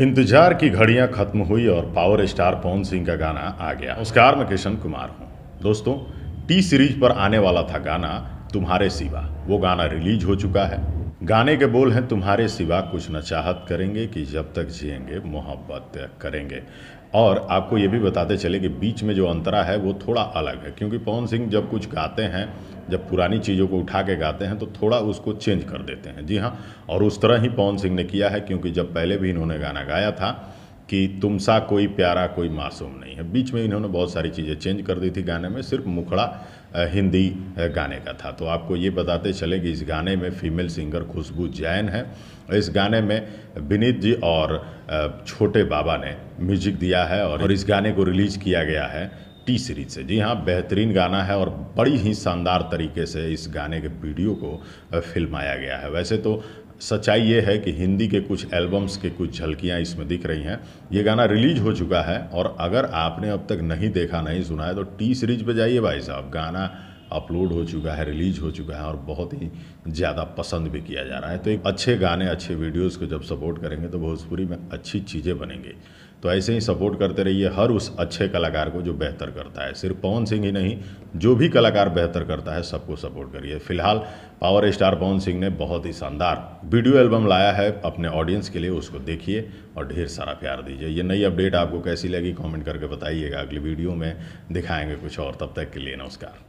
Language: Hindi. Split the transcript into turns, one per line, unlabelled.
इंतजार की घड़ियां खत्म हुई और पावर स्टार पवन सिंह का गाना आ गया नमस्कार मैं किशन कुमार हूँ दोस्तों टी सीरीज पर आने वाला था गाना तुम्हारे सिवा वो गाना रिलीज हो चुका है गाने के बोल हैं तुम्हारे सिवा कुछ न चाहत करेंगे कि जब तक जिएंगे मोहब्बत करेंगे और आपको ये भी बताते चले कि बीच में जो अंतरा है वो थोड़ा अलग है क्योंकि पवन सिंह जब कुछ गाते हैं जब पुरानी चीज़ों को उठा के गाते हैं तो थोड़ा उसको चेंज कर देते हैं जी हाँ और उस तरह ही पवन सिंह ने किया है क्योंकि जब पहले भी इन्होंने गाना गाया था कि तुम सा कोई प्यारा कोई मासूम नहीं है बीच में इन्होंने बहुत सारी चीज़ें चेंज कर दी थी गाने में सिर्फ मुखड़ा हिंदी गाने का था तो आपको ये बताते चले कि इस गाने में फीमेल सिंगर खुशबू जैन है इस गाने में विनीत जी और छोटे बाबा ने म्यूजिक दिया है और इस गाने को रिलीज किया गया है टी सीरीज से जी हाँ बेहतरीन गाना है और बड़ी ही शानदार तरीके से इस गाने के वीडियो को फिल्माया गया है वैसे तो सच्चाई ये है कि हिंदी के कुछ एल्बम्स के कुछ झलकियाँ इसमें दिख रही हैं ये गाना रिलीज हो चुका है और अगर आपने अब तक नहीं देखा नहीं सुना है तो टी सीरीज पे जाइए भाई साहब गाना अपलोड हो चुका है रिलीज हो चुका है और बहुत ही ज़्यादा पसंद भी किया जा रहा है तो एक अच्छे गाने अच्छे वीडियोज़ को जब सपोर्ट करेंगे तो भोजपुरी में अच्छी चीज़ें बनेंगी तो ऐसे ही सपोर्ट करते रहिए हर उस अच्छे कलाकार को जो बेहतर करता है सिर्फ पवन सिंह ही नहीं जो भी कलाकार बेहतर करता है सबको सपोर्ट करिए फिलहाल पावर स्टार पवन सिंह ने बहुत ही शानदार वीडियो एल्बम लाया है अपने ऑडियंस के लिए उसको देखिए और ढेर सारा प्यार दीजिए ये नई अपडेट आपको कैसी लगी कॉमेंट करके बताइएगा अगली वीडियो में दिखाएंगे कुछ और तब तक के लिए नमस्कार